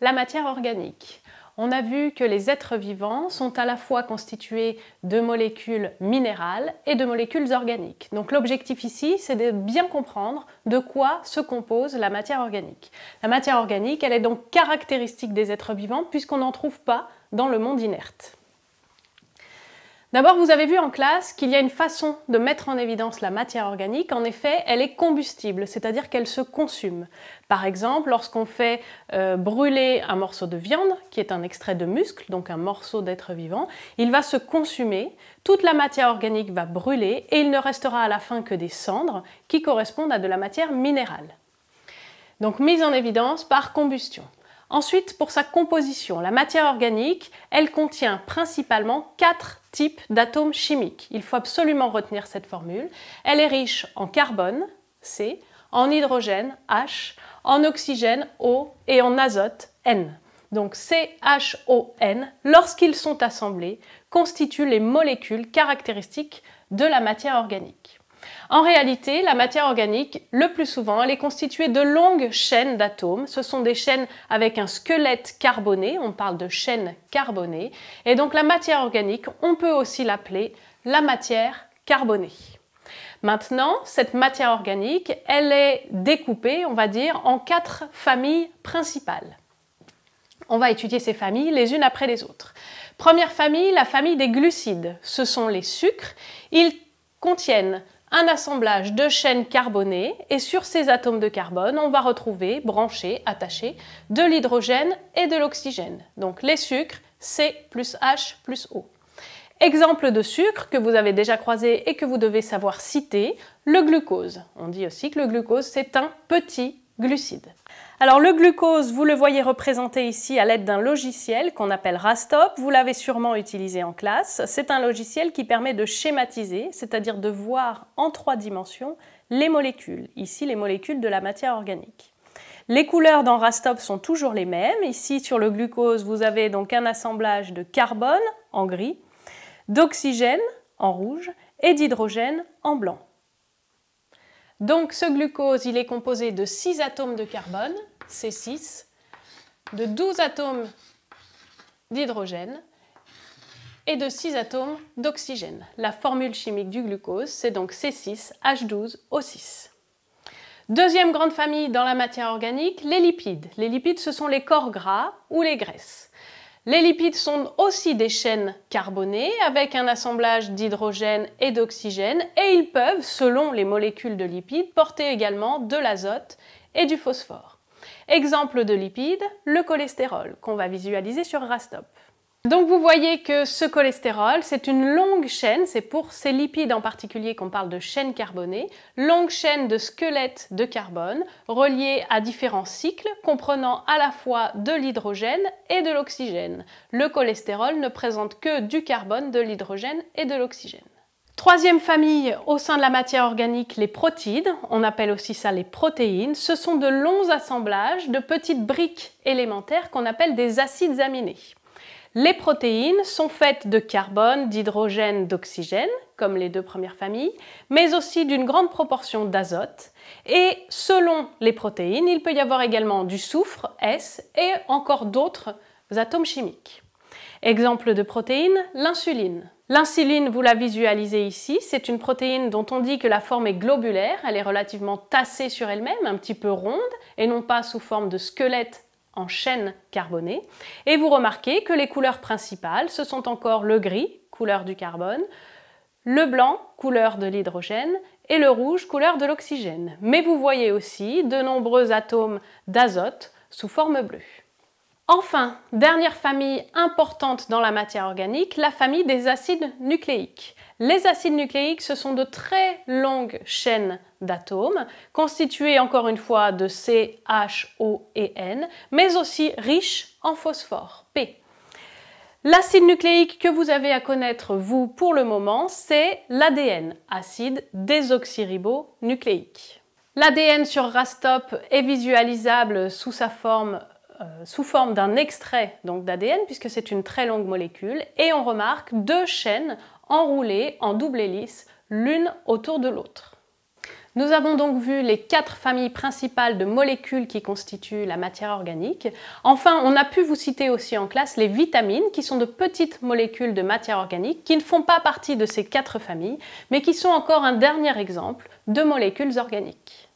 la matière organique. On a vu que les êtres vivants sont à la fois constitués de molécules minérales et de molécules organiques. Donc l'objectif ici, c'est de bien comprendre de quoi se compose la matière organique. La matière organique, elle est donc caractéristique des êtres vivants puisqu'on n'en trouve pas dans le monde inerte. D'abord, vous avez vu en classe qu'il y a une façon de mettre en évidence la matière organique. En effet, elle est combustible, c'est-à-dire qu'elle se consume. Par exemple, lorsqu'on fait euh, brûler un morceau de viande, qui est un extrait de muscle, donc un morceau d'être vivant, il va se consumer, toute la matière organique va brûler et il ne restera à la fin que des cendres qui correspondent à de la matière minérale. Donc mise en évidence par combustion. Ensuite, pour sa composition, la matière organique, elle contient principalement quatre types d'atomes chimiques. Il faut absolument retenir cette formule. Elle est riche en carbone, C, en hydrogène, H, en oxygène, O, et en azote, N. Donc C, H, O, N, lorsqu'ils sont assemblés, constituent les molécules caractéristiques de la matière organique. En réalité, la matière organique, le plus souvent, elle est constituée de longues chaînes d'atomes. Ce sont des chaînes avec un squelette carboné, on parle de chaînes carbonées. Et donc la matière organique, on peut aussi l'appeler la matière carbonée. Maintenant, cette matière organique, elle est découpée, on va dire, en quatre familles principales. On va étudier ces familles les unes après les autres. Première famille, la famille des glucides. Ce sont les sucres. Ils contiennent un assemblage de chaînes carbonées et sur ces atomes de carbone, on va retrouver branchés, attachés, de l'hydrogène et de l'oxygène. Donc les sucres, C plus H plus O. Exemple de sucre que vous avez déjà croisé et que vous devez savoir citer, le glucose. On dit aussi que le glucose, c'est un petit glucides. Alors le glucose, vous le voyez représenté ici à l'aide d'un logiciel qu'on appelle Rastop. Vous l'avez sûrement utilisé en classe. C'est un logiciel qui permet de schématiser, c'est-à-dire de voir en trois dimensions les molécules, ici les molécules de la matière organique. Les couleurs dans Rastop sont toujours les mêmes. Ici sur le glucose, vous avez donc un assemblage de carbone en gris, d'oxygène en rouge et d'hydrogène en blanc. Donc ce glucose, il est composé de 6 atomes de carbone, C6, de 12 atomes d'hydrogène et de 6 atomes d'oxygène. La formule chimique du glucose, c'est donc C6H12O6. Deuxième grande famille dans la matière organique, les lipides. Les lipides, ce sont les corps gras ou les graisses. Les lipides sont aussi des chaînes carbonées avec un assemblage d'hydrogène et d'oxygène et ils peuvent, selon les molécules de lipides, porter également de l'azote et du phosphore. Exemple de lipides, le cholestérol qu'on va visualiser sur Rastop. Donc vous voyez que ce cholestérol, c'est une longue chaîne, c'est pour ces lipides en particulier qu'on parle de chaîne carbonée, longue chaîne de squelettes de carbone reliées à différents cycles comprenant à la fois de l'hydrogène et de l'oxygène. Le cholestérol ne présente que du carbone, de l'hydrogène et de l'oxygène. Troisième famille au sein de la matière organique, les protides, on appelle aussi ça les protéines, ce sont de longs assemblages de petites briques élémentaires qu'on appelle des acides aminés. Les protéines sont faites de carbone, d'hydrogène, d'oxygène, comme les deux premières familles, mais aussi d'une grande proportion d'azote. Et selon les protéines, il peut y avoir également du soufre, S, et encore d'autres atomes chimiques. Exemple de protéines, l'insuline. L'insuline, vous la visualisez ici, c'est une protéine dont on dit que la forme est globulaire, elle est relativement tassée sur elle-même, un petit peu ronde, et non pas sous forme de squelette en carbonée Et vous remarquez que les couleurs principales, ce sont encore le gris, couleur du carbone, le blanc, couleur de l'hydrogène, et le rouge, couleur de l'oxygène. Mais vous voyez aussi de nombreux atomes d'azote sous forme bleue. Enfin, dernière famille importante dans la matière organique, la famille des acides nucléiques. Les acides nucléiques, ce sont de très longues chaînes d'atomes, constituées encore une fois de C, H, O et N, mais aussi riches en phosphore, P. L'acide nucléique que vous avez à connaître, vous, pour le moment, c'est l'ADN, acide désoxyribonucléique. L'ADN sur Rastop est visualisable sous sa forme euh, sous forme d'un extrait donc d'ADN puisque c'est une très longue molécule et on remarque deux chaînes enroulées en double hélice, l'une autour de l'autre. Nous avons donc vu les quatre familles principales de molécules qui constituent la matière organique. Enfin, on a pu vous citer aussi en classe les vitamines, qui sont de petites molécules de matière organique qui ne font pas partie de ces quatre familles, mais qui sont encore un dernier exemple de molécules organiques.